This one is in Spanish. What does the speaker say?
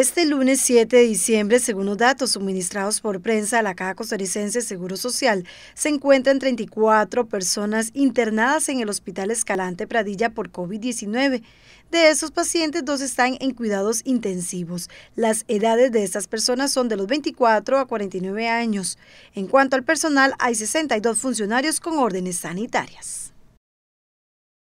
este lunes 7 de diciembre, según los datos suministrados por prensa a la Caja Costarricense Seguro Social, se encuentran 34 personas internadas en el Hospital Escalante Pradilla por COVID-19. De esos pacientes, dos están en cuidados intensivos. Las edades de estas personas son de los 24 a 49 años. En cuanto al personal, hay 62 funcionarios con órdenes sanitarias.